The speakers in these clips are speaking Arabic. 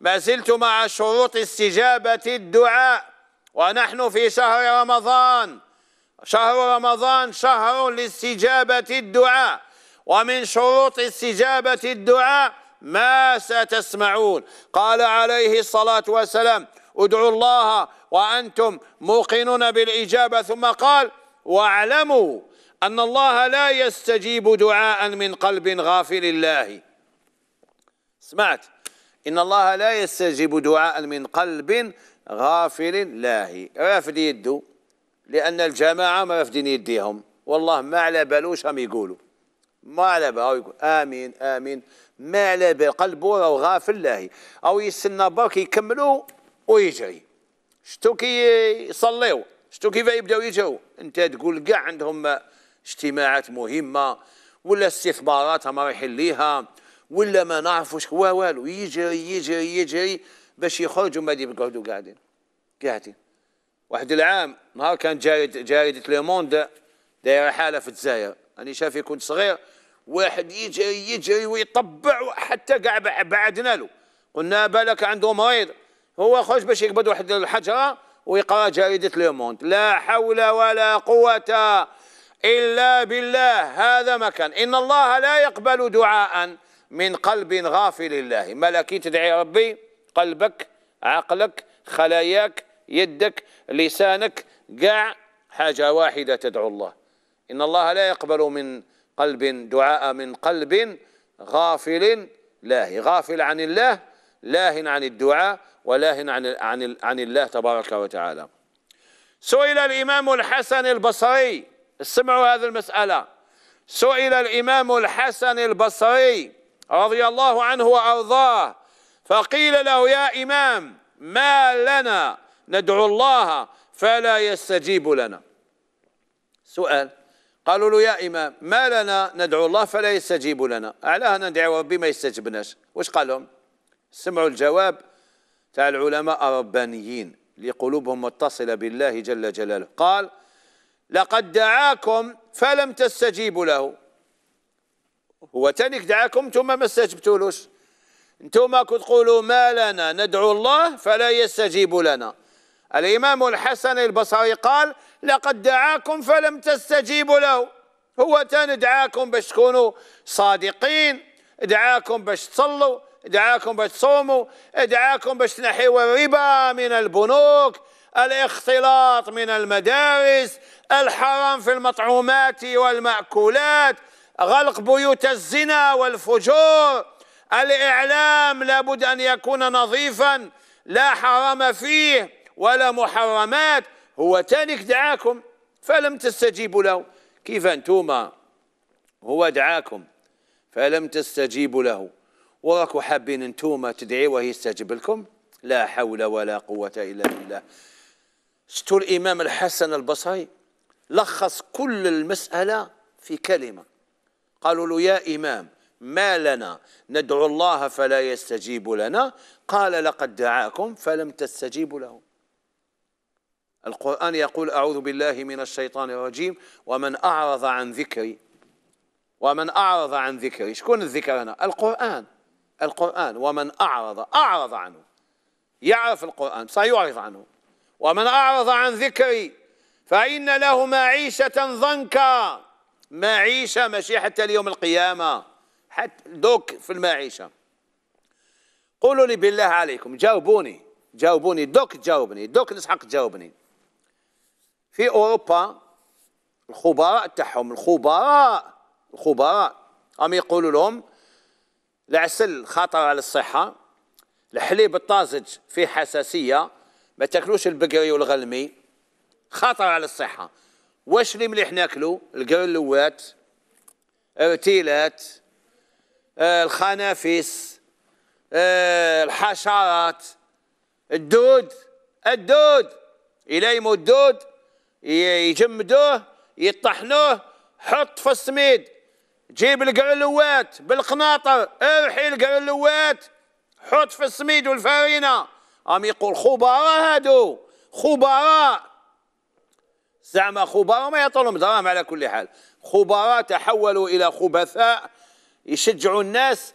ما زلت مع شروط استجابة الدعاء ونحن في شهر رمضان شهر رمضان شهر لاستجابة الدعاء ومن شروط استجابة الدعاء ما ستسمعون قال عليه الصلاة والسلام ادعوا الله وأنتم موقنون بالإجابة ثم قال واعلموا أن الله لا يستجيب دعاء من قلب غافل الله سمعت إن الله لا يستجيب دعاء من قلب غافل لاهي رافد يده لأن الجماعة ما رافدين يديهم والله ما على بالوش هم يقولوا ما على بالو يقول آمين آمين ما على بال قلبو راه غافل لاهي أو يستنى برك يكملوا ويجري شتو كي يصليو شتو كيف يبداو يجروا أنت تقول كاع عندهم اجتماعات مهمة ولا استخبارات هما رايحين ليها ولا ما نعرفوش هو والو يجري يجري يجري باش يخرجوا ما يقعدوا قاعدين قاعدين واحد العام نهار كان جارد جارد ليموند دايره حاله في الجزائر اني شافي كنت صغير واحد يجري يجري ويطبع حتى قاع بعدنا له قلنا بالك عنده مريض هو خرج باش يقبض واحد الحجره ويقرا جريده ليموند لا حول ولا قوه الا بالله هذا مكان ان الله لا يقبل دعاء من قلب غافل لله ملكي تدعي ربي قلبك عقلك خلاياك يدك لسانك قاع حاجة واحدة تدعو الله إن الله لا يقبل من قلب دعاء من قلب غافل لاهي غافل عن الله لاه عن الدعاء ولاه عن عن عن الله تبارك وتعالى سئل الإمام الحسن البصري اسمعوا هذه المسألة سئل الإمام الحسن البصري رضي الله عنه وأرضاه فقيل له يا إمام ما لنا ندعو الله فلا يستجيب لنا سؤال قالوا له يا إمام ما لنا ندعو الله فلا يستجيب لنا علاه ندعو ربي ما يستجبناش واش قال لهم سمعوا الجواب تاع العلماء ربانيين لقلوبهم متصلة بالله جل جلاله قال لقد دعاكم فلم تستجيبوا له هو تانيك دعاكم انتم ما استجبتولوش نتوما كتقولوا ما لنا ندعو الله فلا يستجيب لنا الإمام الحسن البصري قال لقد دعاكم فلم تستجيبوا له هو تاني دعاكم باش تكونوا صادقين دعاكم باش تصلوا دعاكم باش تصوموا دعاكم باش تنحيوا الربا من البنوك الاختلاط من المدارس الحرام في المطعومات والمأكولات غلق بيوت الزنا والفجور الإعلام لابد أن يكون نظيفا لا حرام فيه ولا محرمات هو تانيك دعاكم فلم تستجيبوا له كيف أنتوما هو دعاكم فلم تستجيبوا له وراكو حابين انتوما تدعيوه يستجيب لكم لا حول ولا قوة إلا بالله شتو الإمام الحسن البصري لخص كل المسألة في كلمة قالوا له يا إمام ما لنا ندعو الله فلا يستجيب لنا قال لقد دعاكم فلم تستجيبوا له القرآن يقول أعوذ بالله من الشيطان الرجيم ومن أعرض عن ذكري ومن أعرض عن ذكري شكون الذكر هنا القرآن القرآن ومن أعرض أعرض عنه يعرف القرآن سيعرض عنه ومن أعرض عن ذكري فإن له معيشة ضنكا معيشة ماشي حتى ليوم القيامة حتى دوك في المعيشة قولوا لي بالله عليكم جاوبوني جاوبوني دوك جاوبني دوك نسحق جاوبني في أوروبا الخبراء تاعهم الخبراء الخبراء هم يقولوا لهم العسل خطر على الصحة الحليب الطازج فيه حساسية ما تاكلوش البقري والغلمي خطر على الصحة واش اللي مليح ناكلو القلوات التيلات آه، الخنافيس آه، الحشرات الدود الدود يليموا الدود يجمدوه يطحنوه حط في السميد جيب القعلوات بالقناطر ارحي القعلوات حط في السميد والفارينه راهم يقول خبراء هادو خبراء زعما خبراء ما يعطونهم دراهم على كل حال خبراء تحولوا الى خبثاء يشجعوا الناس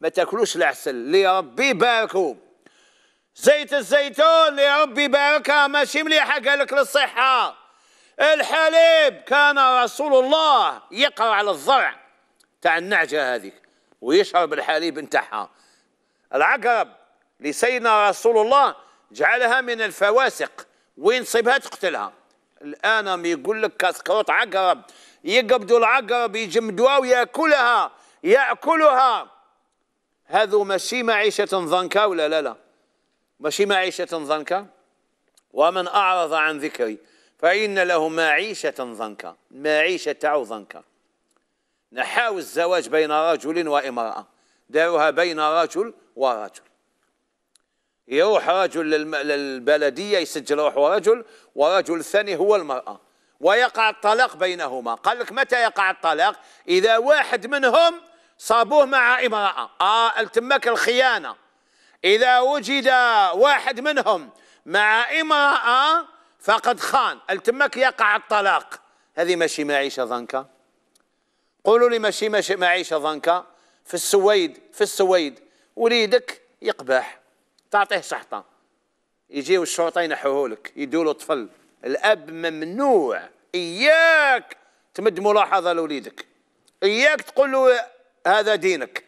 ما تاكلوش العسل اللي ربي يباركهم زيت الزيتون اللي ربي ماشي مليحه قال لك للصحه الحليب كان رسول الله يقرا على الضرع تاع النعجه هذيك ويشرب الحليب نتاعها العقرب لسيدنا رسول الله جعلها من الفواسق وين صيبها تقتلها الان يقول لك كسكروت عقرب يقبضوا العقرب يجمدوها وياكلها ياكلها هذو ماشي معيشه ضنكا ولا لا لا ماشي معيشه ضنكا ومن اعرض عن ذكري فان له معيشه ضنكا معيشه تاعو ضنكا نحاو الزواج بين رجل وامراه داروها بين رجل ورجل يروح رجل للبلدية يسجل روحه رجل ورجل ثاني هو المرأة ويقع الطلاق بينهما قال لك متى يقع الطلاق إذا واحد منهم صابوه مع امرأة آه التمك الخيانة إذا وجد واحد منهم مع امرأة فقد خان التمك يقع الطلاق هذه ماشي معيشة ظنكا قولوا لي ماشي ماشي معيشة ظنكا في السويد في السويد وليدك يقبح تعطيه شحطه يجيو الشرطه ينحوه لك يدوا له طفل الاب ممنوع اياك تمد ملاحظه لوليدك اياك تقول له هذا دينك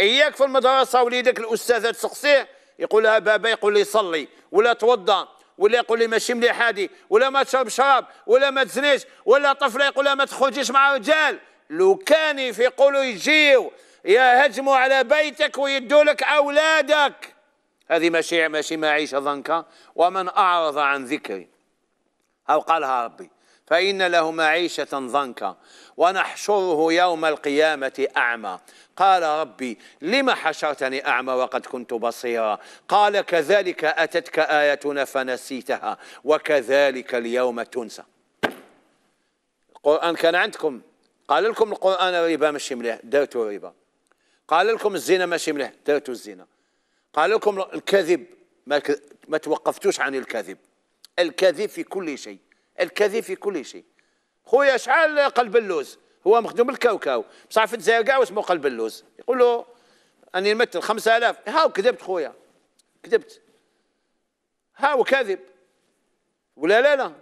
اياك في المدرسه وليدك الاستاذه تسقسيه يقول لها بابا يقول لي صلي ولا توضا ولا يقول لي ماشي مليح هادي ولا ما تشرب شراب ولا ما تزنيش ولا طفله يقول لها ما تخرجيش مع رجال لو كان في يقولوا يجيو يهجموا على بيتك ويدوا لك اولادك هذه ماشي ماشي معيشة ضنكا ومن أعرض عن ذكري أو قالها ربي فإن له معيشة ضنكا ونحشره يوم القيامة أعمى قال ربي لم حشرتني أعمى وقد كنت بصيرا قال كذلك أتتك آياتنا فنسيتها وكذلك اليوم تنسى القرآن كان عندكم قال لكم القرآن ربا مش مليح درتوا ربا قال لكم الزنا ماشي مليح درتوا الزنا قال لكم الكذب ما ما توقفتوش عن الكذب الكذب في كل شيء الكذب في كل شيء خويا شحال قلب اللوز هو مخدوم الكاوكاو بصح في الجزائر كاع اسمه قلب اللوز يقول له اني نمثل 5000 هاو كذبت خويا كذبت هاو كذب ولا لا لا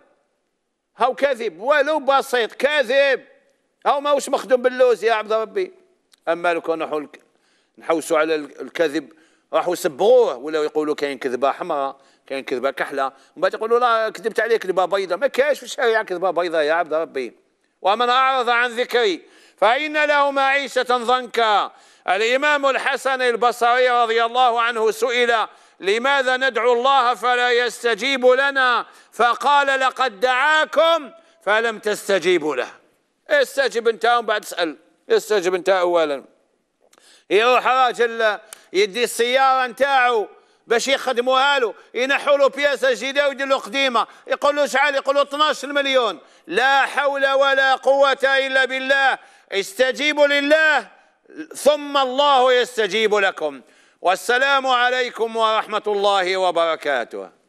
هاو كذب ولو بسيط كذب هاو ماهوش مخدوم باللوز يا عبد ربي اما لو كان نحوسوا على الكذب راحوا يسبروه ولاو يقولوا كاين كذبه حمراء كاين كذبه كحله من بعد يقولوا لا كذبت عليك كذبه بيضاء ما كاينش في الشريعه كذبه بيضاء يا عبد ربي ومن اعرض عن ذكري فان له معيشه ضنكا الامام الحسن البصري رضي الله عنه سئل لماذا ندعو الله فلا يستجيب لنا فقال لقد دعاكم فلم تستجيبوا له استجب انت ومن بعد اسال استجب انت اولا يروح راجل يدي السياره نتاعو باش يخدموها له ينحوا له بياسه جديده ويدي له قديمه يقول له شعال يقول له 12 مليون لا حول ولا قوه الا بالله استجيبوا لله ثم الله يستجيب لكم والسلام عليكم ورحمه الله وبركاته